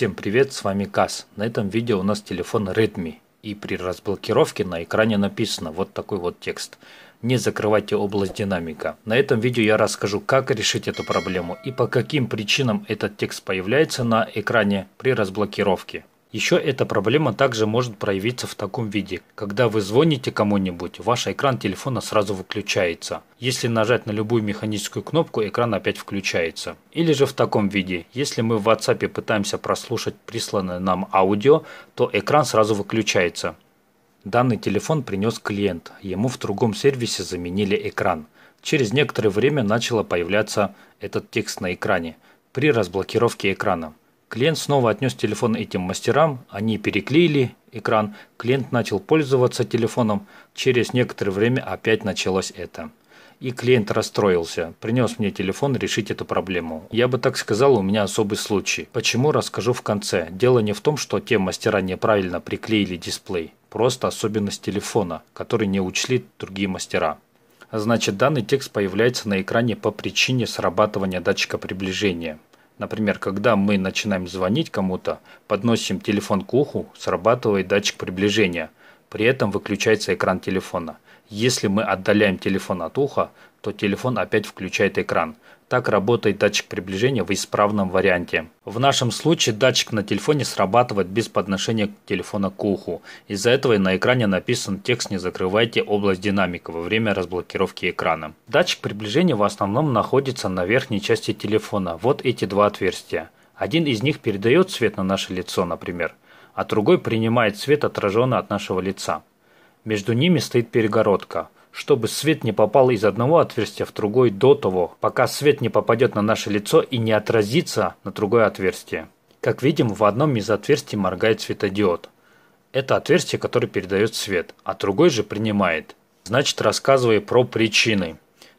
Всем привет, с вами Кас. На этом видео у нас телефон Redmi. И при разблокировке на экране написано вот такой вот текст. Не закрывайте область динамика. На этом видео я расскажу, как решить эту проблему и по каким причинам этот текст появляется на экране при разблокировке. Еще эта проблема также может проявиться в таком виде. Когда вы звоните кому-нибудь, ваш экран телефона сразу выключается. Если нажать на любую механическую кнопку, экран опять включается. Или же в таком виде. Если мы в WhatsApp пытаемся прослушать присланное нам аудио, то экран сразу выключается. Данный телефон принес клиент. Ему в другом сервисе заменили экран. Через некоторое время начало появляться этот текст на экране при разблокировке экрана. Клиент снова отнес телефон этим мастерам, они переклеили экран, клиент начал пользоваться телефоном, через некоторое время опять началось это. И клиент расстроился, принес мне телефон решить эту проблему. Я бы так сказал, у меня особый случай. Почему, расскажу в конце. Дело не в том, что те мастера неправильно приклеили дисплей, просто особенность телефона, который не учли другие мастера значит данный текст появляется на экране по причине срабатывания датчика приближения. Например, когда мы начинаем звонить кому-то, подносим телефон к уху, срабатывает датчик приближения. При этом выключается экран телефона. Если мы отдаляем телефон от уха, то телефон опять включает экран. Так работает датчик приближения в исправном варианте. В нашем случае датчик на телефоне срабатывает без подношения телефона к уху. Из-за этого на экране написан текст «Не закрывайте область динамика» во время разблокировки экрана. Датчик приближения в основном находится на верхней части телефона. Вот эти два отверстия. Один из них передает свет на наше лицо, например, а другой принимает свет, отраженный от нашего лица. Между ними стоит перегородка – чтобы свет не попал из одного отверстия в другой до того, пока свет не попадет на наше лицо и не отразится на другое отверстие. Как видим, в одном из отверстий моргает светодиод. Это отверстие, которое передает свет, а другой же принимает. Значит, рассказывая про причины.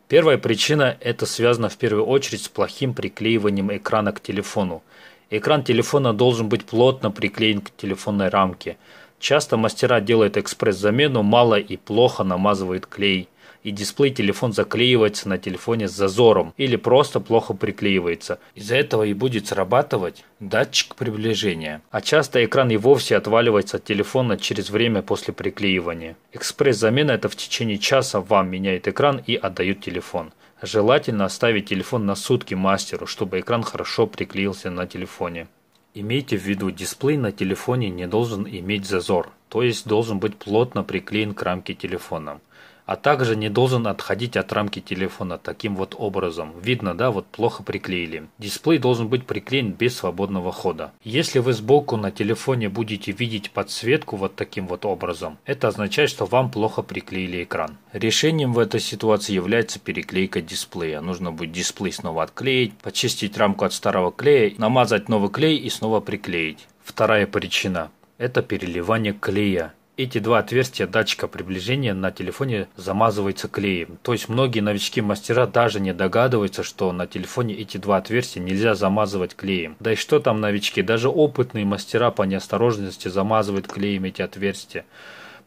Первая причина – это связано в первую очередь с плохим приклеиванием экрана к телефону. Экран телефона должен быть плотно приклеен к телефонной рамке – Часто мастера делают экспресс-замену, мало и плохо намазывают клей. И дисплей телефон заклеивается на телефоне с зазором или просто плохо приклеивается. Из-за этого и будет срабатывать датчик приближения. А часто экран и вовсе отваливается от телефона через время после приклеивания. Экспресс-замена это в течение часа вам меняет экран и отдают телефон. Желательно оставить телефон на сутки мастеру, чтобы экран хорошо приклеился на телефоне. Имейте в виду, дисплей на телефоне не должен иметь зазор, то есть должен быть плотно приклеен к рамке телефона а также не должен отходить от рамки телефона таким вот образом. Видно, да, вот плохо приклеили. Дисплей должен быть приклеен без свободного хода. Если вы сбоку на телефоне будете видеть подсветку вот таким вот образом, это означает, что вам плохо приклеили экран. Решением в этой ситуации является переклейка дисплея. Нужно будет дисплей снова отклеить, почистить рамку от старого клея, намазать новый клей и снова приклеить. Вторая причина – это переливание клея эти два отверстия датчика приближения на телефоне замазываются клеем. То есть многие новички-мастера даже не догадываются, что на телефоне эти два отверстия нельзя замазывать клеем. Да и что там новички, даже опытные мастера по неосторожности замазывают клеем эти отверстия.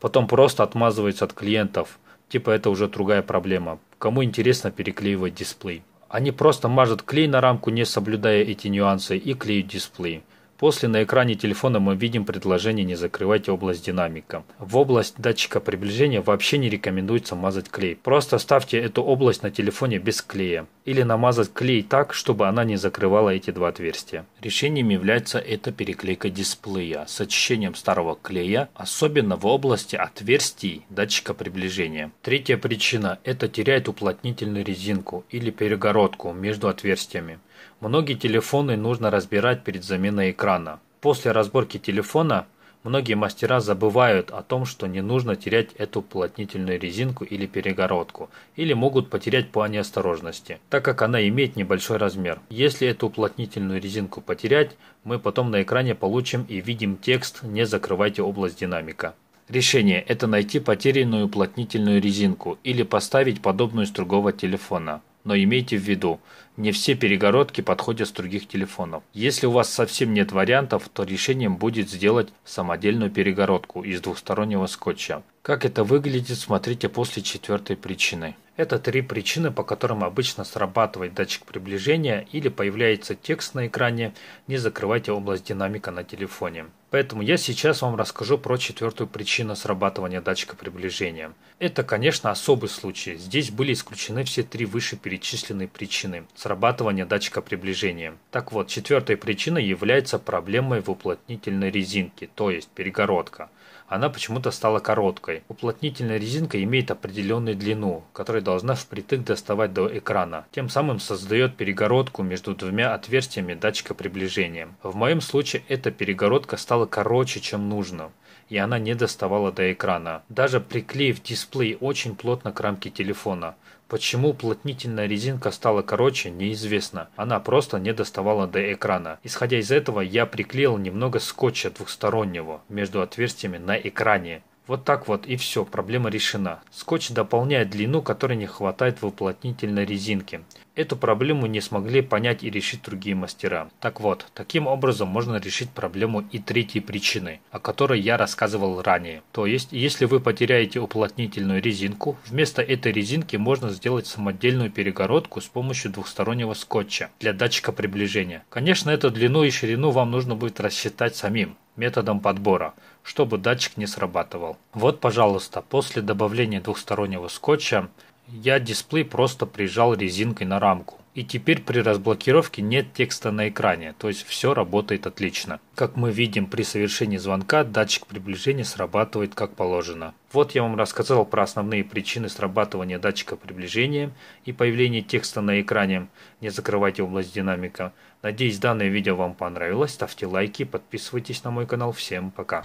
Потом просто отмазываются от клиентов. Типа это уже другая проблема. Кому интересно переклеивать дисплей? Они просто мажут клей на рамку, не соблюдая эти нюансы, и клеют дисплей. После на экране телефона мы видим предложение не закрывать область динамика. В область датчика приближения вообще не рекомендуется мазать клей. Просто ставьте эту область на телефоне без клея. Или намазать клей так, чтобы она не закрывала эти два отверстия. Решением является эта переклейка дисплея с очищением старого клея, особенно в области отверстий датчика приближения. Третья причина – это теряет уплотнительную резинку или перегородку между отверстиями. Многие телефоны нужно разбирать перед заменой экрана. После разборки телефона многие мастера забывают о том, что не нужно терять эту уплотнительную резинку или перегородку, или могут потерять по неосторожности, так как она имеет небольшой размер. Если эту уплотнительную резинку потерять, мы потом на экране получим и видим текст «Не закрывайте область динамика». Решение – это найти потерянную уплотнительную резинку или поставить подобную с другого телефона но имейте в виду, не все перегородки подходят с других телефонов. Если у вас совсем нет вариантов, то решением будет сделать самодельную перегородку из двухстороннего скотча. Как это выглядит, смотрите после четвертой причины. Это три причины, по которым обычно срабатывает датчик приближения или появляется текст на экране «Не закрывайте область динамика на телефоне». Поэтому я сейчас вам расскажу про четвертую причину срабатывания датчика приближения. Это, конечно, особый случай. Здесь были исключены все три вышеперечисленные причины срабатывания датчика приближения. Так вот, четвертая причина является проблемой в уплотнительной резинке, то есть перегородка – она почему-то стала короткой. Уплотнительная резинка имеет определенную длину, которая должна впритык доставать до экрана. Тем самым создает перегородку между двумя отверстиями датчика приближения. В моем случае эта перегородка стала короче, чем нужно и она не доставала до экрана. Даже приклеив дисплей очень плотно к рамке телефона. Почему уплотнительная резинка стала короче, неизвестно. Она просто не доставала до экрана. Исходя из этого, я приклеил немного скотча двухстороннего между отверстиями на экране. Вот так вот и все, проблема решена. Скотч дополняет длину, которой не хватает в уплотнительной резинке. Эту проблему не смогли понять и решить другие мастера. Так вот, таким образом можно решить проблему и третьей причины, о которой я рассказывал ранее. То есть, если вы потеряете уплотнительную резинку, вместо этой резинки можно сделать самодельную перегородку с помощью двухстороннего скотча для датчика приближения. Конечно, эту длину и ширину вам нужно будет рассчитать самим методом подбора, чтобы датчик не срабатывал. Вот, пожалуйста, после добавления двухстороннего скотча я дисплей просто прижал резинкой на рамку. И теперь при разблокировке нет текста на экране, то есть все работает отлично. Как мы видим, при совершении звонка датчик приближения срабатывает как положено. Вот я вам рассказал про основные причины срабатывания датчика приближения и появления текста на экране. Не закрывайте область динамика. Надеюсь, данное видео вам понравилось. Ставьте лайки, подписывайтесь на мой канал. Всем пока!